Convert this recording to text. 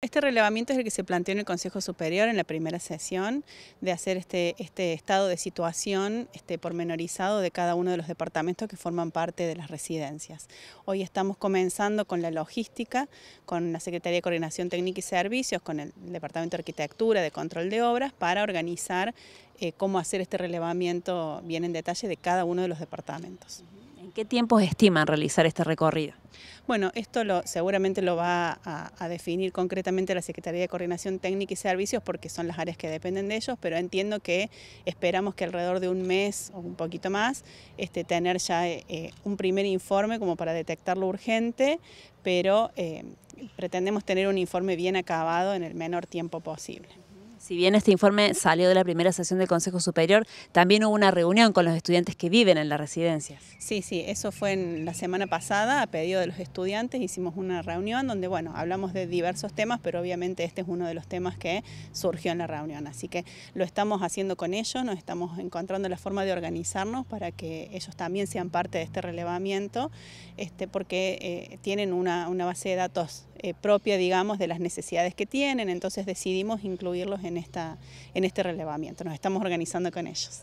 Este relevamiento es el que se planteó en el Consejo Superior en la primera sesión, de hacer este, este estado de situación este, pormenorizado de cada uno de los departamentos que forman parte de las residencias. Hoy estamos comenzando con la logística, con la Secretaría de Coordinación Técnica y Servicios, con el Departamento de Arquitectura, de Control de Obras, para organizar eh, cómo hacer este relevamiento bien en detalle de cada uno de los departamentos. ¿En qué tiempos estiman realizar este recorrido? Bueno, esto seguramente lo va a, definir concretamente la Secretaría de Coordinación Técnica y Servicios porque son las áreas que dependen de ellos, pero entiendo que esperamos que alrededor de un mes o un poquito más este, tener ya eh, eh, un primer informe como para detectar lo urgente, pero pretendemos tener un informe bien acabado en el menor tiempo posible. Si bien este informe salió de la primera sesión del Consejo Superior, también hubo una reunión con los estudiantes que viven en las residencias. Sí, sí, eso fue en la semana pasada, a pedido de los estudiantes, hicimos una reunión donde, bueno, hablamos de diversos temas, pero obviamente este es uno de los temas que surgió en la reunión. Así que lo estamos haciendo con ellos, nos estamos encontrando la forma de organizarnos para que ellos también sean parte de este relevamiento, este, porque eh, tienen una base de datos eh, propia, digamos, de las necesidades que tienen, entonces decidimos incluirlos en, esta, en este relevamiento, nos estamos organizando con ellos.